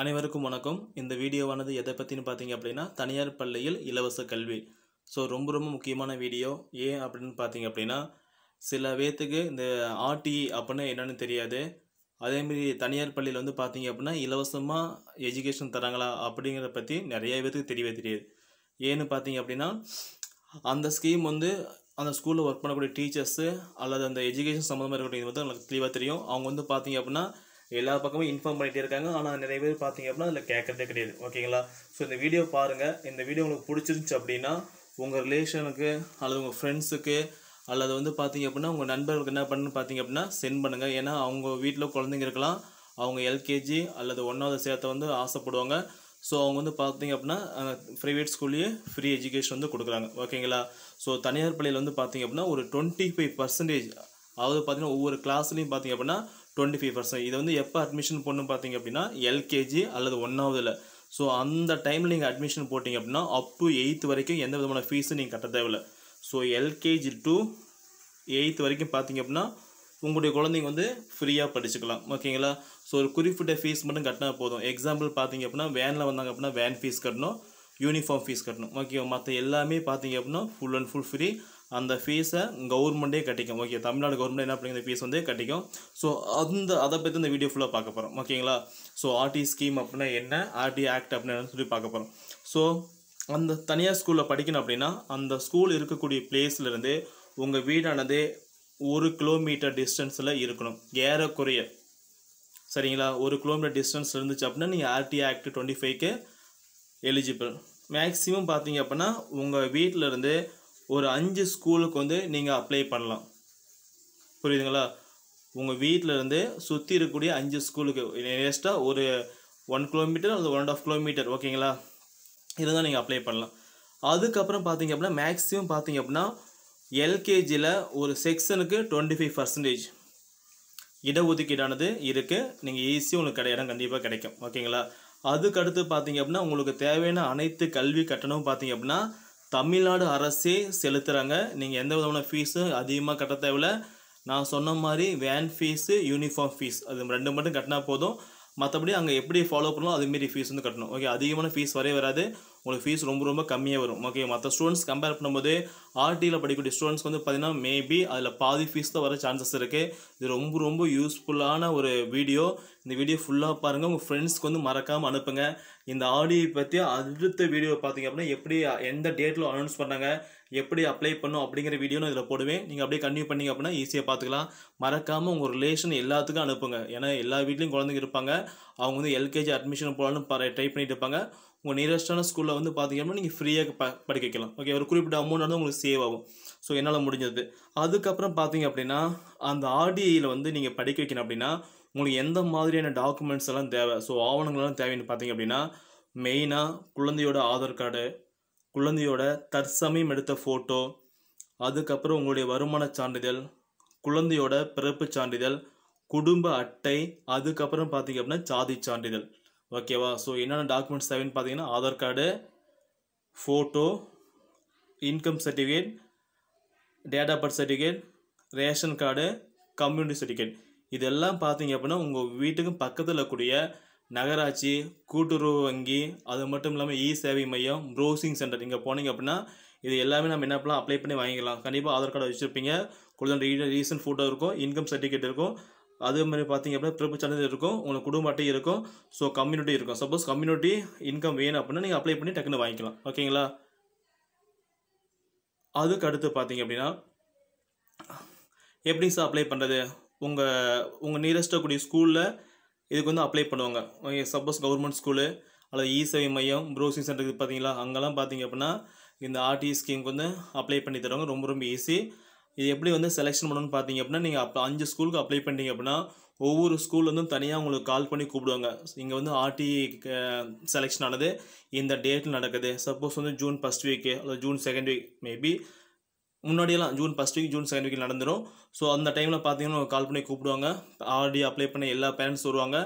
அனைவருக்கும் வணக்கம் இந்த வீடியோவானது எதை பற்றினு பார்த்தீங்க அப்படின்னா தனியார் பள்ளியில் இலவச கல்வி ஸோ ரொம்ப ரொம்ப முக்கியமான வீடியோ ஏன் அப்படின்னு பார்த்தீங்க அப்படின்னா சில பேர்த்துக்கு இந்த ஆர்டிஇ அப்படின்னா என்னென்னு தெரியாது அதேமாரி தனியார் பள்ளியில் வந்து பார்த்தீங்க அப்படின்னா இலவசமாக எஜுகேஷன் தராங்களா அப்படிங்கிறத பற்றி நிறைய பேர்த்துக்கு தெரியவே தெரியாது ஏன்னு பார்த்தீங்க அப்படின்னா அந்த ஸ்கீம் வந்து அந்த ஸ்கூலில் ஒர்க் பண்ணக்கூடிய டீச்சர்ஸு அல்லது அந்த எஜுகேஷன் சம்மந்தமாக இருக்கக்கூடிய வந்து நமக்கு தெளிவாக தெரியும் அவங்க வந்து பார்த்தீங்க அப்படின்னா எல்லா பக்கமும் இன்ஃபார்ம் பண்ணிகிட்டே இருக்காங்க ஆனால் நிறைய பேர் பார்த்தீங்க அப்படின்னா அதில் கேட்குறதே கிடையாது ஓகேங்களா ஸோ இந்த வீடியோ பாருங்கள் இந்த வீடியோ உங்களுக்கு பிடிச்சிருந்துச்சு அப்படின்னா உங்கள் ரிலேஷனுக்கு அல்லது உங்கள் ஃப்ரெண்ட்ஸுக்கு அல்லது வந்து பார்த்தீங்க அப்படின்னா உங்கள் நண்பர்களுக்கு என்ன பண்ணுன்னு பார்த்தீங்க அப்படின்னா சென்ட் பண்ணுங்கள் ஏன்னா அவங்க வீட்டில் குழந்தைங்க இருக்கலாம் அவங்க எல்கேஜி அல்லது ஒன்றாவது சேர்த்த வந்து ஆசைப்படுவாங்க ஸோ அவங்க வந்து பார்த்தீங்க அப்படின்னா ப்ரைவேட் ஸ்கூல்லேயே ஃப்ரீ எஜுகேஷன் வந்து கொடுக்குறாங்க ஓகேங்களா ஸோ தனியார் பள்ளியில் வந்து பார்த்தீங்க அப்படின்னா ஒரு டுவெண்ட்டி ஃபைவ் பர்சன்டேஜ் அதாவது பார்த்தீங்கன்னா ஒவ்வொரு கிளாஸ்லையும் பார்த்திங்க அப்படின்னா டுவெண்ட்டி ஃபைவ் பர்சன்ட் இது வந்து எப்போ அட்மிஷன் பொண்ணு பார்த்தீங்க அப்படின்னா எல்கேஜி அல்லது ஒன்றாவதில் ஸோ அந்த டைமில் நீங்கள் அட்மிஷன் போட்டிங்க அப்படின்னா அப் டு எயித் வரைக்கும் எந்த விதமான ஃபீஸும் நீங்கள் கட்ட தேவையில்லை ஸோ எல்கேஜி டு எயித் வரைக்கும் பார்த்தீங்க அப்படின்னா உங்களுடைய குழந்தைங்க வந்து ஃப்ரீயாக படிச்சுக்கலாம் ஓகேங்களா ஸோ ஒரு குறிப்பிட்ட ஃபீஸ் மட்டும் கட்டினா போதும் எக்ஸாம்பிள் பார்த்தீங்க அப்படின்னா வேனில் வந்தாங்க அப்படின்னா வேன் ஃபீஸ் கட்டணும் யூனிஃபார்ம் ஃபீஸ் கட்டணும் ஓகே மற்ற எல்லாமே பார்த்தீங்க அப்படின்னா ஃபுல் அண்ட் ஃபுல் ஃப்ரீ அந்த ஃபீஸை கவர்மெண்ட்டே கட்டிக்கும் ஓகே தமிழ்நாடு கவர்மெண்ட் என்ன பண்ணுங்க ஃபீஸ் வந்து கட்டிக்கும் ஸோ அந்த அதை பற்றி இந்த வீடியோ ஃபுல்லாக பார்க்க போகிறோம் ஓகேங்களா ஸோ ஆர்டி ஸ்கீம் அப்படின்னா என்ன ஆர்டி ஆக்ட் அப்படின்னு சொல்லி பார்க்க போகிறோம் ஸோ அந்த தனியார் ஸ்கூலில் படிக்கணும் அப்படின்னா அந்த ஸ்கூல் இருக்கக்கூடிய பிளேஸ்லேருந்து உங்கள் வீடானது ஒரு கிலோமீட்டர் டிஸ்டன்ஸில் இருக்கணும் ஏறக்குறைய சரிங்களா ஒரு கிலோமீட்டர் டிஸ்டன்ஸ் இருந்துச்சு அப்படின்னா நீங்கள் ஆர்டி ஆக்ட் டுவெண்ட்டி ஃபைவ்க்கு எலிஜிபிள் மேக்ஸிமம் பார்த்தீங்க அப்படின்னா உங்கள் வீட்டிலருந்து ஒரு அஞ்சு ஸ்கூலுக்கு வந்து நீங்கள் அப்ளை பண்ணலாம் புரியுதுங்களா உங்கள் வீட்டில் இருந்து சுற்றி இருக்கக்கூடிய அஞ்சு ஸ்கூலுக்கு நேரஸ்ட்டாக ஒரு ஒன் கிலோமீட்டர் அல்லது ஒன் அண்ட் ஆஃப் கிலோமீட்டர் ஓகேங்களா இருந்தால் நீங்கள் அப்ளை பண்ணலாம் அதுக்கப்புறம் பார்த்தீங்க அப்படின்னா மேக்ஸிமம் பார்த்தீங்க அப்படின்னா எல்கேஜியில் ஒரு செக்ஷனுக்கு டுவெண்ட்டி ஃபைவ் பர்சன்டேஜ் இடஒதுக்கீடானது இருக்குது நீங்கள் ஈஸியாக உங்களுக்கு கிடை இடம் கண்டிப்பாக கிடைக்கும் ஓகேங்களா அதுக்கடுத்து பார்த்தீங்க அப்படின்னா உங்களுக்கு தேவையான அனைத்து கல்வி கட்டணமும் பார்த்தீங்க அப்படின்னா தமிழ்நாடு அரசே செலுத்துகிறாங்க நீங்கள் எந்த விதமான ஃபீஸும் அதிகமாக கட்ட தேவையில்ல நான் சொன்ன மாதிரி வேன் ஃபீஸு யூனிஃபார்ம் ஃபீஸ் அது ரெண்டு மட்டும் கட்டினா போதும் மற்றபடி அங்கே எப்படி ஃபாலோ பண்ணலாம் அதுமாரி ஃபீஸ் வந்து கட்டணும் ஓகே அதிகமான ஃபீஸ் வரவே வராது உங்களுக்கு ஃபீஸ் ரொம்ப ரொம்ப கம்மியாக வரும் ஓகே மற்ற ஸ்டூடெண்ட்ஸ் கம்பேர் பண்ணும்போது ஆர்டியில் படிக்கக்கூடிய ஸ்டூடெண்ட்ஸ் வந்து பார்த்திங்கன்னா மேபி அதில் பாதி ஃபீஸ் தான் வர சான்சஸ் இருக்குது இது ரொம்ப ரொம்ப யூஸ்ஃபுல்லான ஒரு வீடியோ இந்த வீடியோ ஃபுல்லாக பாருங்கள் உங்கள் ஃப்ரெண்ட்ஸ்க்கு வந்து மறக்காமல் அனுப்புங்க இந்த ஆடியை பற்றி அடுத்த வீடியோ பார்த்தீங்க அப்படின்னா எப்படி எந்த டேட்டில் அனௌன்ஸ் பண்ணாங்க எப்படி அப்ளை பண்ணும் அப்படிங்கிற வீடியோ நான் இதில் போடுவேன் நீங்கள் அப்படியே கன்டினியூ பண்ணிங்க அப்படின்னா ஈஸியாக பார்த்துக்கலாம் மறக்காமல் உங்கள் ரிலேஷன் எல்லாத்துக்கும் அனுப்புங்க ஏன்னா எல்லா வீட்லேயும் குழந்தைங்க இருப்பாங்க அவங்க வந்து எல்கேஜி அட்மிஷன் போகலான்னு ட்ரை பண்ணிட்டு இருப்பாங்க உங்கள் நியரஸ்டான ஸ்கூலில் வந்து பார்த்தீங்கன்னா நீங்கள் ஃப்ரீயாக ப படிக்க வைக்கலாம் ஓகே ஒரு குறிப்பிட்ட அமௌண்ட் வந்து உங்களுக்கு சேவ் ஆகும் ஸோ என்னால் முடிஞ்சது அதுக்கப்புறம் பார்த்தீங்க அப்படின்னா அந்த ஆர்டிஐயில் வந்து நீங்கள் படிக்க வைக்கணும் அப்படின்னா உங்களுக்கு எந்த மாதிரியான டாக்குமெண்ட்ஸ் எல்லாம் தேவை ஸோ ஆவணங்கள்லாம் தேவைன்னு பார்த்தீங்க அப்படின்னா மெயினாக குழந்தையோட ஆதார் கார்டு குழந்தையோட தற்சமயம் எடுத்த ஃபோட்டோ அதுக்கப்புறம் உங்களுடைய வருமான சான்றிதழ் குழந்தையோட பிறப்பு சான்றிதழ் குடும்ப அட்டை அதுக்கப்புறம் பார்த்தீங்க அப்படின்னா சாதி சான்றிதழ் ஓகேவா ஸோ என்னென்ன டாக்குமெண்ட்ஸ் தேவைன்னு பார்த்தீங்கன்னா Aadhaar card photo income certificate date of birth certificate ration card community certificate இதெல்லாம் பார்த்தீங்க அப்படின்னா உங்கள் வீட்டுக்கும் பக்கத்தில் கூடிய நகராட்சி கூட்டுறவு வங்கி அது மட்டும் இல்லாமல் இ சேவை மையம் ப்ரௌசிங் சென்டர் இங்கே போனீங்க அப்படின்னா இது எல்லாமே நம்ம என்ன பண்ணலாம் அப்ளை பண்ணி வாங்கிக்கலாம் கண்டிப்பாக ஆதார் கார்டு வச்சுருப்பீங்க குழந்தை ரீசன்ட் ஃபோட்டோ இருக்கும் இன்கம் சர்டிஃபிகேட் இருக்கும் அதே மாதிரி பார்த்திங்க அப்படின்னா பிறப்பு சேனல் இருக்கும் உங்களுக்கு குடும்ப அட்டை இருக்கும் ஸோ கம்யூனிட்டி இருக்கும் சப்போஸ் கம்யூனிட்டி இன்கம் வேணும் அப்படின்னா நீங்கள் அப்ளை பண்ணி டக்குன்னு வாங்கிக்கலாம் ஓகேங்களா அதுக்கு அடுத்து பார்த்தீங்க அப்படின்னா எப்படி சார் அப்ளை பண்ணுறது உங்கள் உங்கள் நியரஸ்ட்டாக கூடிய ஸ்கூலில் இதுக்கு வந்து அப்ளை பண்ணுவாங்க ஓகே சப்போஸ் கவர்மெண்ட் ஸ்கூலு அல்லது இ சேவை மையம் ப்ரௌசிங் சென்டருக்கு பார்த்தீங்களா அங்கெல்லாம் பார்த்தீங்க அப்படின்னா இந்த ஆர்டிஇ ஸ்கீமுக்கு e வந்து அப்ளை பண்ணி தருவாங்க ரொம்ப ரொம்ப ஈஸி இது எப்படி வந்து செலெக்ஷன் பண்ணணும்னு பார்த்தீங்க அப்படின்னா நீங்கள் அப்போ அஞ்சு ஸ்கூலுக்கு அப்ளை பண்ணிங்க அப்படின்னா ஒவ்வொரு ஸ்கூல்லேருந்தும் தனியாக உங்களுக்கு கால் பண்ணி கூப்பிடுவாங்க இங்கே வந்து ஆர்டி செலெக்ஷன் ஆனது இந்த டேட்டில் நடக்குது சப்போஸ் வந்து ஜூன் ஃபஸ்ட் வீக்கு அல்லது ஜூன் செகண்ட் வீக் மேபி முன்னாடியெல்லாம் June first week June second week நடந்துடும் ஸோ அந்த டைமில் பார்த்தீங்கன்னா கால் பண்ணி கூப்பிடுவாங்க ஆர்டி அப்ளை பண்ண எல்லா பேரண்ட்ஸ் வருவாங்க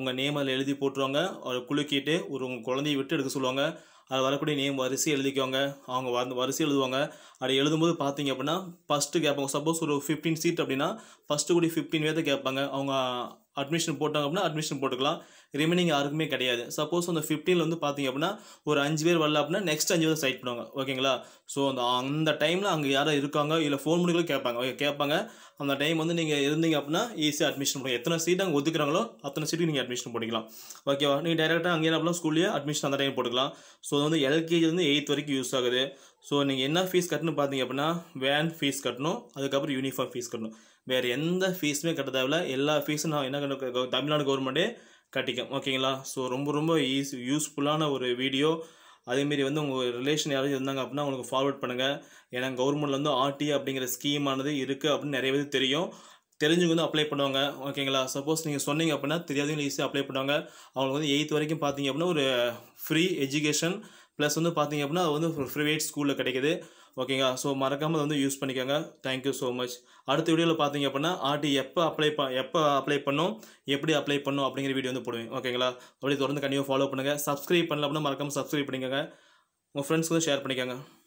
உங்கள் நேம் அதில் எழுதி போட்டுருவாங்க அதை குலுக்கிட்டு ஒரு உங்கள் குழந்தைய விட்டு எடுக்க சொல்லுவாங்க அது வரக்கூடிய நேம் வரிசை எழுதிக்கோங்க அவங்க வந்து வரிசை எழுதுவாங்க அதை எழுதும்போது பார்த்தீங்க அப்படின்னா ஃபஸ்ட்டு கேட்பாங்க சப்போஸ் ஒரு ஃபிஃப்டீன் சீட் அப்படின்னா ஃபஸ்ட்டு கூடி ஃபிஃப்டீன் பேர்த்த கேட்பாங்க அவங்க அட்மிஷன் போட்டாங்க அப்படின்னா அட்மிஷன் போட்டுக்கலாம் ரிமைனிங் யாருக்குமே கிடையாது சப்போஸ் அந்த ஃபிஃப்டீனில் வந்து பார்த்தீங்க அப்படின்னா ஒரு அஞ்சு பேர் வரல அப்படின்னா நெக்ஸ்ட் அஞ்சு பேர் சைட் பண்ணுவாங்க ஓகேங்களா ஸோ அந்த அந்த டைமில் அங்கே யாராவது இருக்காங்க இல்லை ஃபோன் பண்ணிக்கலாம் கேட்பாங்க ஓகே கேட்பாங்க அந்த டைம் வந்து நீங்கள் இருந்தீங்க அப்படின்னா ஈஸியாக அட்மிஷன் போடுங்க எத்தனை சீட் அங்கே ஒதுக்குறாங்களோ அத்தனை சீட்டுக்கு நீங்கள் அட்மிஷன் போட்டுக்கலாம் ஓகேவா நீங்கள் டேரெக்டாக அங்கே பண்ணலாம் ஸ்கூல்லேயே அட்மிஷன் அந்த டைம் போட்டுக்கலாம் ஸோ அது வந்து வந்து எயித் வரைக்கும் யூஸ் ஆகுது ஸோ நீங்கள் என்ன ஃபீஸ் கட்டணும் பார்த்தீங்க அப்படின்னா வேன் ஃபீஸ் கட்டணும் அதுக்கப்புறம் யூனிஃபார்ம் ஃபீஸ் கட்டணும் வேறு எந்த ஃபீஸுமே கட்ட தேவையில்ல எல்லா ஃபீஸும் நான் என்ன தமிழ்நாடு கவர்மெண்ட்டே கட்டிக்கும் ஓகேங்களா ஸோ ரொம்ப ரொம்ப ஈஸி யூஸ்ஃபுல்லான ஒரு வீடியோ அதேமாரி வந்து உங்கள் ரிலேஷன் யாராவது இருந்தாங்க அப்படின்னா உங்களுக்கு ஃபார்வர்ட் பண்ணுங்கள் ஏன்னா கவர்மெண்ட்டில் வந்து ஆர்டி அப்படிங்கிற ஸ்கீமானது இருக்குது அப்படின்னு நிறைய பேர் தெரியும் தெரிஞ்சவங்க வந்து அப்ளை பண்ணுவாங்க ஓகேங்களா சப்போஸ் நீங்கள் சொன்னீங்க அப்படின்னா தெரியாதவங்க ஈஸியாக அப்ளை பண்ணுவாங்க அவங்களுக்கு வந்து எயித் வரைக்கும் பார்த்தீங்க அப்படின்னா ஒரு ஃப்ரீ எஜுகேஷன் ப்ளஸ் வந்து பார்த்தீங்க அப்படின்னா அது வந்து ஒரு ப்ரைவேட் ஸ்கூலில் கிடைக்கிது ஓகேங்களா ஸோ மறக்காமல் வந்து யூஸ் பண்ணிக்கோங்க தேங்க்யூ ஸோ மச் அடுத்த வீடியோவில் பார்த்தீங்க அப்படின்னா ஆர்டி எப்போ அப்ளை ப எப்போ அப்ளை பண்ணும் எப்படி அப்ளை பண்ணும் அப்படிங்கிற வீடியோ வந்து போடுவேன் ஓகேங்களா அப்படியே தொடர்ந்து கண்டிப்பாக ஃபாலோ பண்ணுங்கள் சப்ஸ்கிரைப் பண்ணல அப்படின்னா மறக்காமல் சப்ஸ்கிரைப் பண்ணிக்கோங்க உங்கள் ஃப்ரெண்ட்ஸ்க்கு வந்து ஷேர் பண்ணிக்கோங்க